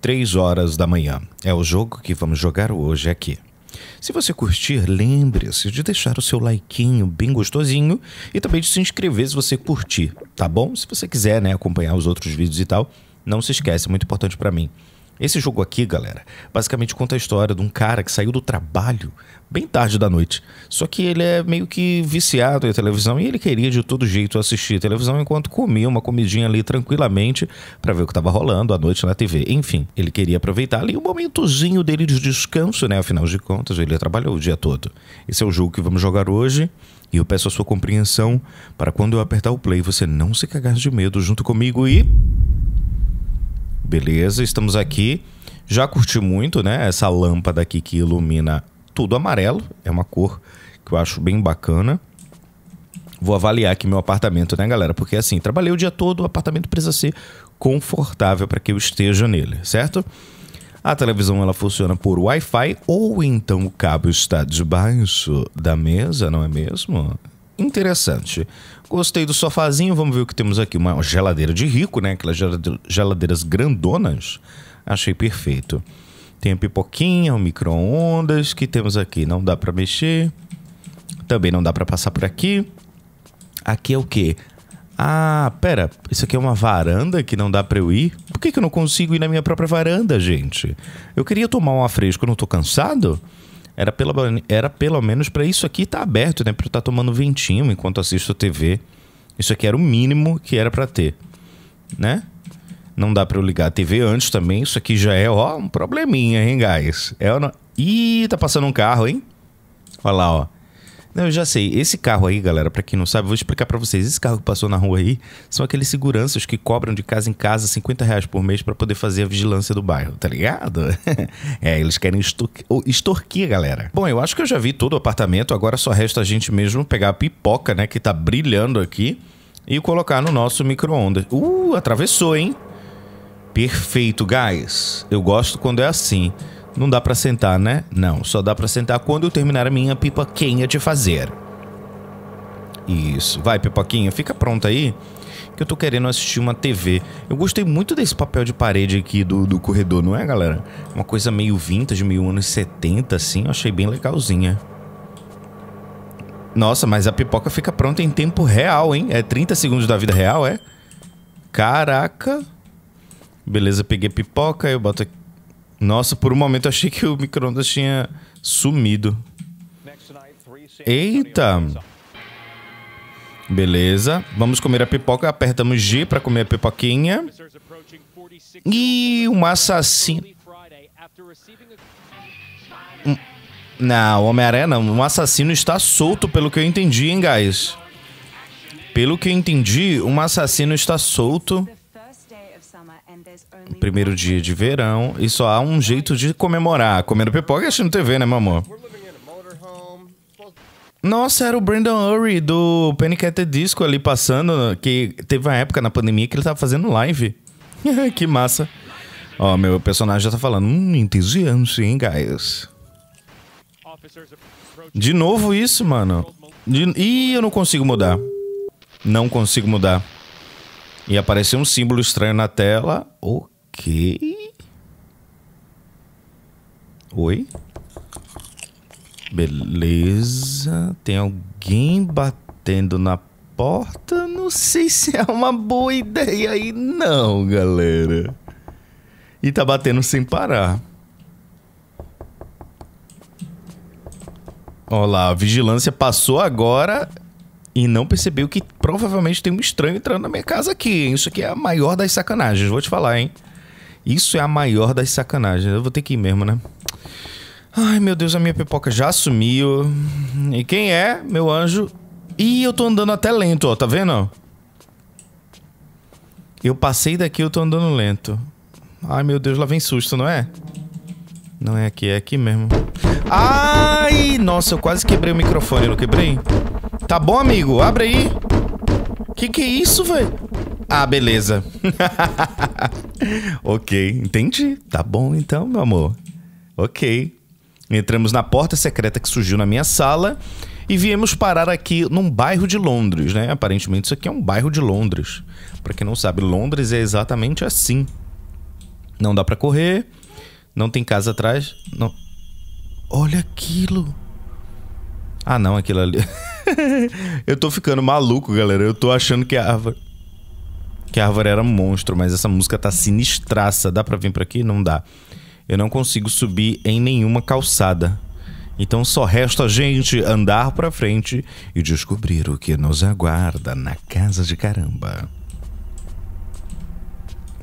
3 horas da manhã. É o jogo que vamos jogar hoje aqui. Se você curtir, lembre-se de deixar o seu likeinho bem gostosinho e também de se inscrever se você curtir, tá bom? Se você quiser, né, acompanhar os outros vídeos e tal, não se esquece, é muito importante para mim. Esse jogo aqui, galera, basicamente conta a história de um cara que saiu do trabalho bem tarde da noite. Só que ele é meio que viciado em televisão e ele queria de todo jeito assistir televisão enquanto comia uma comidinha ali tranquilamente para ver o que estava rolando à noite na TV. Enfim, ele queria aproveitar ali o um momentozinho dele de descanso, né? Afinal de contas, ele trabalhou o dia todo. Esse é o jogo que vamos jogar hoje. E eu peço a sua compreensão para quando eu apertar o play você não se cagar de medo junto comigo e. Beleza, estamos aqui. Já curti muito, né? Essa lâmpada aqui que ilumina tudo amarelo. É uma cor que eu acho bem bacana. Vou avaliar aqui meu apartamento, né, galera? Porque assim, trabalhei o dia todo, o apartamento precisa ser confortável para que eu esteja nele, certo? A televisão ela funciona por Wi-Fi ou então o cabo está debaixo da mesa, não é mesmo? interessante. Gostei do sofazinho, vamos ver o que temos aqui. Uma geladeira de rico, né? Aquelas geladeiras grandonas. Achei perfeito. Tem a pipoquinha, o micro-ondas. que temos aqui? Não dá para mexer. Também não dá para passar por aqui. Aqui é o quê? Ah, pera, isso aqui é uma varanda que não dá para eu ir? Por que, que eu não consigo ir na minha própria varanda, gente? Eu queria tomar um afresco, não tô cansado? Era pelo, era pelo menos para isso aqui estar tá aberto, né? Para eu estar tá tomando ventinho enquanto assisto TV. Isso aqui era o mínimo que era para ter, né? Não dá para eu ligar a TV antes também. Isso aqui já é, ó, um probleminha, hein, guys? É, não... Ih, tá passando um carro, hein? Olha lá, ó. Não, eu já sei. Esse carro aí, galera, para quem não sabe, vou explicar para vocês. Esse carro que passou na rua aí são aqueles seguranças que cobram de casa em casa 50 reais por mês para poder fazer a vigilância do bairro, tá ligado? é, eles querem extorquir, galera. Bom, eu acho que eu já vi todo o apartamento, agora só resta a gente mesmo pegar a pipoca, né, que tá brilhando aqui, e colocar no nosso micro-ondas. Uh, atravessou, hein? Perfeito, guys. Eu gosto quando é assim. Não dá para sentar, né? Não, só dá para sentar quando eu terminar a minha pipoquinha de fazer. Isso. Vai, pipoquinha, fica pronta aí que eu tô querendo assistir uma TV. Eu gostei muito desse papel de parede aqui do, do corredor, não é, galera? Uma coisa meio vintage, meio anos 70, assim. Eu achei bem legalzinha. Nossa, mas a pipoca fica pronta em tempo real, hein? É 30 segundos da vida real, é? Caraca. Beleza, peguei pipoca, eu boto aqui. Nossa, por um momento eu achei que o microondas tinha sumido. Eita! Beleza. Vamos comer a pipoca. Apertamos G para comer a pipoquinha. E um assassino... Não, Homem-Aranha não. Um assassino está solto, pelo que eu entendi, hein, guys? Pelo que eu entendi, um assassino está solto primeiro dia de verão e só há um jeito de comemorar. Comendo pipoca e assistindo TV, né, meu amor? Nossa, era o Brandon Urie do Panic at the Disco ali passando, que teve uma época na pandemia que ele tava fazendo live. que massa. Ó, meu personagem já tá falando, hum, entusiasmo, hein, guys. De novo isso, mano. De... Ih, eu não consigo mudar. Não consigo mudar. E apareceu um símbolo estranho na tela. Ok. Ok. Oi. Beleza. Tem alguém batendo na porta? Não sei se é uma boa ideia aí, não, galera. E tá batendo sem parar. Olha lá, a vigilância passou agora e não percebeu que provavelmente tem um estranho entrando na minha casa aqui. Isso aqui é a maior das sacanagens, vou te falar, hein? Isso é a maior das sacanagens. Eu vou ter que ir mesmo, né? Ai, meu Deus, a minha pipoca já sumiu. E quem é, meu anjo? Ih, eu tô andando até lento, ó. Tá vendo? Eu passei daqui, eu tô andando lento. Ai, meu Deus, lá vem susto, não é? Não é aqui, é aqui mesmo. Ai! Nossa, eu quase quebrei o microfone, não quebrei? Tá bom, amigo? Abre aí. Que que é isso, velho? Ah, beleza. ok, entendi. Tá bom então, meu amor. Ok. Entramos na porta secreta que surgiu na minha sala e viemos parar aqui num bairro de Londres, né? Aparentemente isso aqui é um bairro de Londres. Para quem não sabe, Londres é exatamente assim. Não dá para correr, não tem casa atrás, não. Olha aquilo. Ah, não, aquilo ali. eu tô ficando maluco, galera. Eu tô achando que é a árvore que a árvore era monstro, mas essa música tá sinistraça. Dá pra vir pra aqui? Não dá. Eu não consigo subir em nenhuma calçada. Então só resta a gente andar pra frente e descobrir o que nos aguarda na casa de caramba.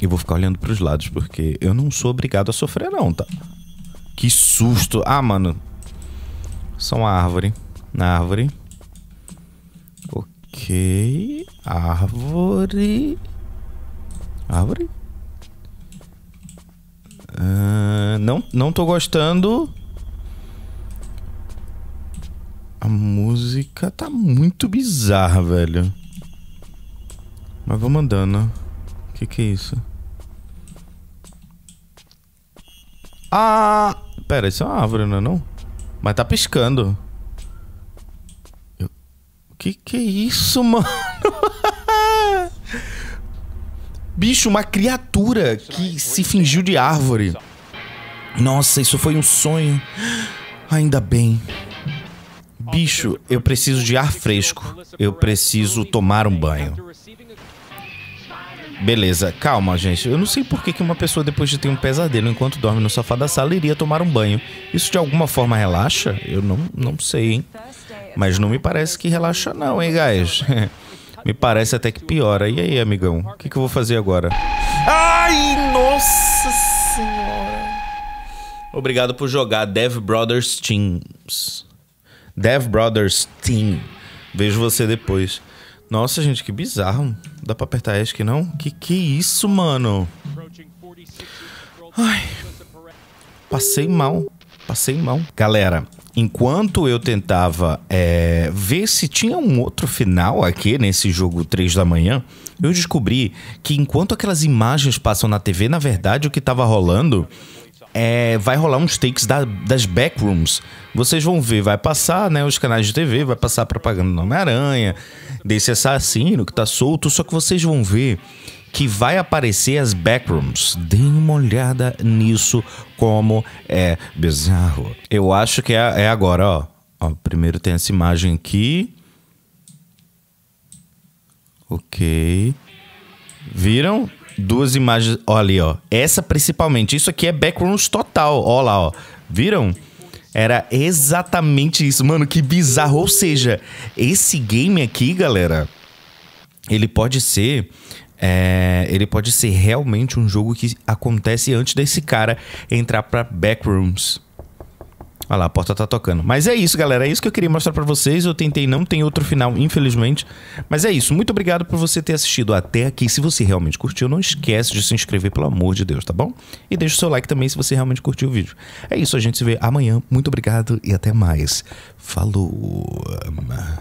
E vou ficar olhando pros lados, porque eu não sou obrigado a sofrer, não, tá? Que susto! Ah, mano. Só uma árvore. Na árvore. Ok. Árvore. Árvore? Uh, não, não tô gostando. A música tá muito bizarra, velho. Mas vamos andando. O que que é isso? Ah! Pera, isso é uma árvore, não é não? Mas tá piscando. Eu... Que que é isso, mano? Bicho, uma criatura que se fingiu de árvore. Nossa, isso foi um sonho. Ainda bem. Bicho, eu preciso de ar fresco. Eu preciso tomar um banho. Beleza, calma, gente. Eu não sei por que, que uma pessoa, depois de ter um pesadelo enquanto dorme no sofá da sala, iria tomar um banho. Isso de alguma forma relaxa? Eu não, não sei, hein? Mas não me parece que relaxa, não, hein, guys? Me parece até que piora. E aí, amigão? O que, que eu vou fazer agora? Ai, nossa senhora. Obrigado por jogar Dev Brothers Teams. Dev Brothers Team. Vejo você depois. Nossa, gente, que bizarro. Dá pra apertar ESC, não? Que que é isso, mano? Ai. Passei mal. Passei mal, Galera, enquanto eu tentava é, ver se tinha um outro final aqui nesse jogo 3 da manhã, eu descobri que enquanto aquelas imagens passam na TV, na verdade o que estava rolando é, vai rolar uns takes da, das backrooms. Vocês vão ver, vai passar, né, os canais de TV, vai passar propaganda do Homem-Aranha, desse assassino que tá solto, só que vocês vão ver que vai aparecer as backrooms. Deem uma olhada nisso, como é bizarro. Eu acho que é, é agora, ó. ó. Primeiro tem essa imagem aqui. Ok. Viram? Duas imagens. Olha ali, ó. Essa principalmente. Isso aqui é backrooms total. Olha lá, ó. Viram? Era exatamente isso. Mano, que bizarro. Ou seja, esse game aqui, galera, ele pode ser é, ele pode ser realmente um jogo que acontece antes desse cara entrar para backrooms. Olha lá, a porta tá tocando. Mas é isso, galera. É isso que eu queria mostrar para vocês. Eu tentei, não tem outro final, infelizmente. Mas é isso. Muito obrigado por você ter assistido até aqui. Se você realmente curtiu, não esquece de se inscrever, pelo amor de Deus, tá bom? E deixa o seu like também se você realmente curtiu o vídeo. É isso, a gente se vê amanhã. Muito obrigado e até mais. Falou!